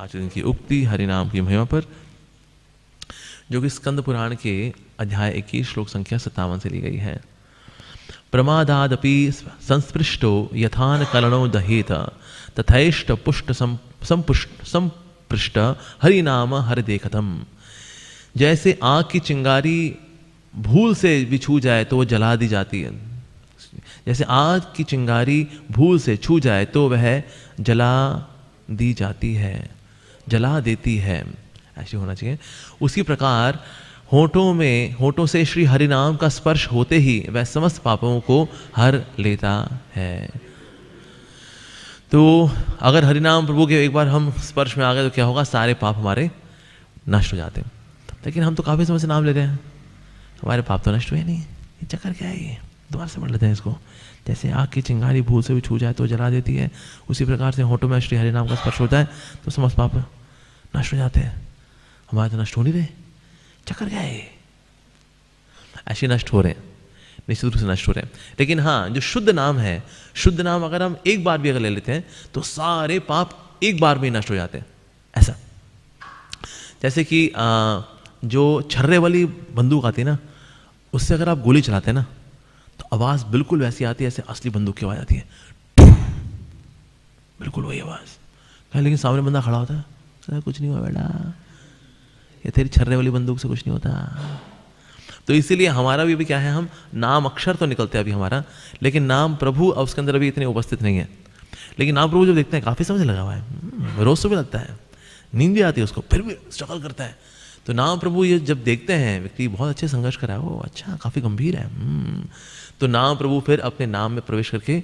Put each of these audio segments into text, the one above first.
आज दिन की उक्ति हरिनाम की महिमा पर जो कि स्कंद पुराण के अध्याय इक्कीस श्लोक संख्या सत्तावन से ली गई है प्रमादादपि संस्पृष्टो यथान कलणो दहेत तथेष्ट पुष्ट संपुष्ट संपृष्ट हरिनाम हर देखतम जैसे आग की चिंगारी भूल से भी छू जाए तो वह जला दी जाती है जैसे आग की चिंगारी भूल से छू जाए तो वह जला दी जाती है जला देती है ऐसे होना चाहिए उसी प्रकार होठों में होठों से श्री हरि नाम का स्पर्श होते ही वह समस्त पापों को हर लेता है तो अगर हरिनाम प्रभु के एक बार हम स्पर्श में आ गए तो क्या होगा सारे पाप हमारे नष्ट हो जाते हैं लेकिन हम तो काफ़ी समय से नाम ले रहे हैं हमारे पाप तो नष्ट हुए नहीं ये चक्कर क्या है ये दोबारा से पढ़ लेते हैं इसको जैसे आग की चिंगारी भूल से भी छू जाए तो जला देती है उसी प्रकार से होठों में श्री हरिनाम का स्पर्श होता है तो समस्त पाप नष्ट हो जाते हैं हमारे तो नष्ट हो नहीं रहे चक्कर क्या है ऐसे नष्ट हो रहे हैं निश्चित रूप से नष्ट हो रहे हैं लेकिन हाँ जो शुद्ध नाम है शुद्ध नाम अगर हम एक बार भी अगर ले लेते हैं तो सारे पाप एक बार में नष्ट हो जाते हैं ऐसा जैसे कि आ, जो छर्रे वाली बंदूक आती है ना उससे अगर आप गोली चलाते हैं ना तो आवाज़ बिल्कुल वैसी आती है ऐसे असली बंदूक की आवाज़ आती है बिल्कुल वही आवाज़ लेकिन सामने बंदा खड़ा होता है तो कुछ नहीं हुआ बेटा ये तेरी छर्रे वाली बंदूक से कुछ नहीं होता तो इसीलिए हमारा भी अभी क्या है हम नाम अक्षर तो निकलते हैं अभी हमारा लेकिन नाम प्रभु अब उसके अंदर अभी इतने उपस्थित नहीं है लेकिन नाम प्रभु जब देखते हैं काफ़ी समझ लगा हुआ है हम्म, रोज़ सुबह लगता है नींद भी आती है उसको फिर भी स्ट्रगल करता है तो नाम प्रभु ये जब देखते हैं व्यक्ति बहुत अच्छे संघर्ष करा है वो अच्छा काफ़ी गंभीर है हम्म। तो नाम प्रभु फिर अपने नाम में प्रवेश करके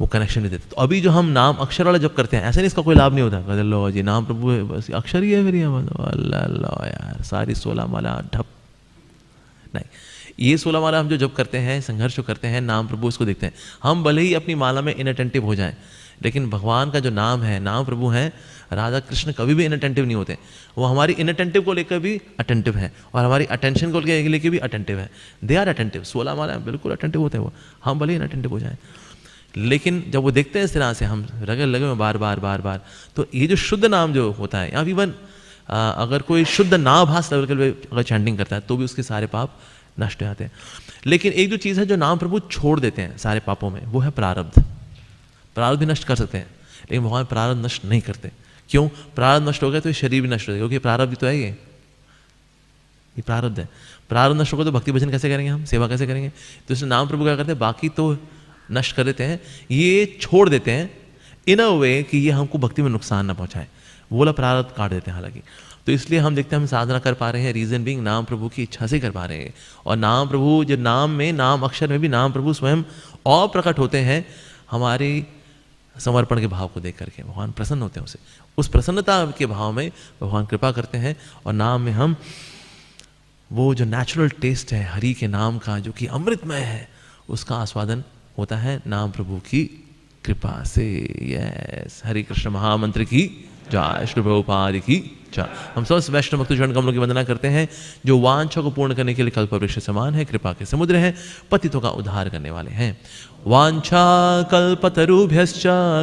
वो कनेक्शन नहीं देते तो अभी जो हम नाम अक्षर वाला जब करते हैं ऐसे नहीं इसका कोई लाभ नहीं होता कहते लो जी नाम प्रभु है बस अक्षर ही है मेरी अल्लाह अल्लाह यार सारी सोलह माला ढप नहीं ये सोलह माला हम जो जब करते हैं संघर्ष करते हैं नाम प्रभु इसको देखते हैं हम भले ही अपनी माला में इनअटेंटिव हो जाएं लेकिन भगवान का जो नाम है नाम प्रभु हैं राधा कृष्ण कभी भी इनअटेंटिव नहीं होते वो हमारी इनअटेंटिव को लेकर भी अटेंटिव हैं और हमारी अटेंशन को लेकर भी अटेंटिव है दे आर अटेंटिव सोलह माला बिल्कुल अटेंटिव होते हैं वो हम भले ही इनअटेंटिव हो जाएँ लेकिन जब वो देखते हैं इस तरह से हम रगड़ लगे हुए बार बार बार बार तो ये जो शुद्ध नाम जो होता है अब इवन अगर कोई शुद्ध नाभास लेवल के अगर चैंडिंग करता है तो भी उसके सारे पाप नष्ट हो जाते हैं लेकिन एक जो चीज़ है जो नाम प्रभु छोड़ देते हैं सारे पापों में वो है प्रारब्ध प्रारब्ध भी नष्ट कर सकते हैं लेकिन भगवान प्रारब्ध नष्ट नहीं करते क्यों प्रारब्ध नष्ट हो गया तो ये शरीर भी नष्ट हो जाएगा क्योंकि प्रारब्ध तो है ये ये प्रारब्ध है प्रारब्ध नष्ट होगा तो भक्ति भजन कैसे करेंगे हम सेवा कैसे करेंगे तो इसलिए नाम प्रभु क्या करते हैं बाकी तो नष्ट कर देते हैं ये छोड़ देते हैं इन अ वे कि ये हमको भक्ति में नुकसान ना पहुंचाए वो वाला प्रारब्ध काट देते हैं हालांकि तो इसलिए हम देखते हैं हम साधना कर पा रहे हैं रीजन बिंग नाम प्रभु की इच्छा से कर पा रहे हैं और नाम प्रभु जो नाम में नाम अक्षर में भी नाम प्रभु स्वयं और प्रकट होते हैं हमारे समर्पण के भाव को देख करके भगवान प्रसन्न होते हैं उसे उस प्रसन्नता के भाव में भगवान कृपा करते हैं और नाम में हम वो जो नेचुरल टेस्ट है हरि के नाम का जो कि अमृतमय है उसका आस्वादन होता है नाम प्रभु की कृपा से यस हरे कृष्ण महामंत्र की जय श्री प्रभुपाद की जय हम सब वैष्णव भक्त चरण कमलों की वंदना करते हैं जो वांछा को पूर्ण करने के लिए कल्प वृक्ष समान है कृपा के समुद्र हैं पतितों का उद्धार करने वाले हैं वांछा कल्पतरुभ्य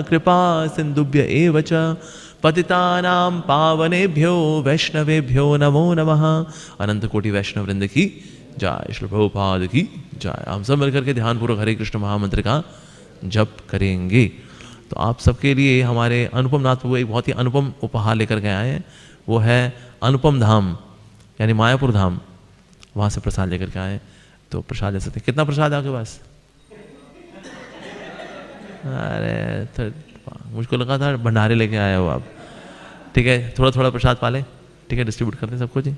कृपा सिंधुभ्य एवं पतितानां पावनेभ्यो वैष्णवेभ्यो नमो नमः अनंत कोटि वैष्णव वृंद की जय श्री प्रभुपाद की जय हम सब मिलकर के पूर्वक हरे कृष्ण महामंत्र का जप करेंगे तो आप सबके लिए हमारे अनुपम नाथ प्रभु एक बहुत ही अनुपम उपहार लेकर के आए हैं वो है अनुपम धाम यानी मायापुर धाम वहाँ से प्रसाद लेकर के आए तो प्रसाद ले सकते कितना प्रसाद आपके पास अरे तो मुझको लगा था भंडारे लेके आए हो आप ठीक है थोड़ा थोड़ा प्रसाद पाले ठीक है डिस्ट्रीब्यूट कर दें सबको जी